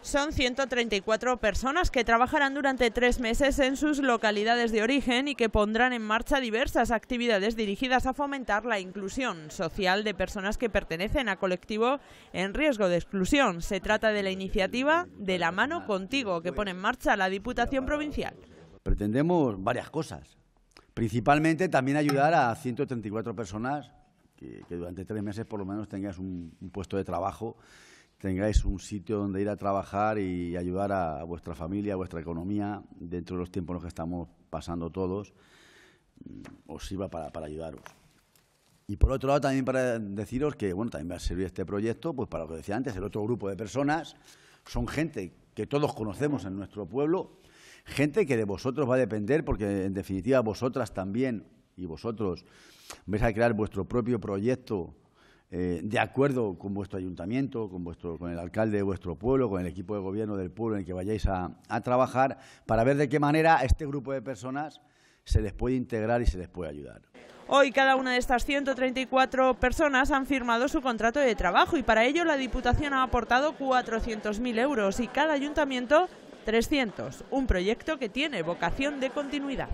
Son 134 personas que trabajarán durante tres meses en sus localidades de origen y que pondrán en marcha diversas actividades dirigidas a fomentar la inclusión social de personas que pertenecen a colectivo en riesgo de exclusión. Se trata de la iniciativa De la mano contigo que pone en marcha la Diputación Provincial. Pretendemos varias cosas. Principalmente también ayudar a 134 personas que, durante tres meses por lo menos tengas un puesto de trabajo tengáis un sitio donde ir a trabajar y ayudar a, vuestra familia, a vuestra economía, dentro de los tiempos en los que estamos pasando todos, mm, os sirva para, ayudaros. Y por otro lado, también para deciros que, bueno, también va a servir este proyecto, pues para lo que decía antes, el otro grupo de personas son gente que todos conocemos en nuestro pueblo, gente que de vosotros va a depender, porque en definitiva vosotras también y vosotros vais a crear vuestro propio proyecto eh, de acuerdo con vuestro ayuntamiento, con, vuestro, con el alcalde de vuestro pueblo, con el equipo de gobierno del pueblo en el que vayáis a, trabajar, para ver de qué manera este grupo de personas se les puede integrar y se les puede ayudar. Hoy cada una de estas 134 personas han firmado su contrato de trabajo y para ello la Diputación ha aportado 400.000 euros y cada ayuntamiento 300, un proyecto que tiene vocación de continuidad.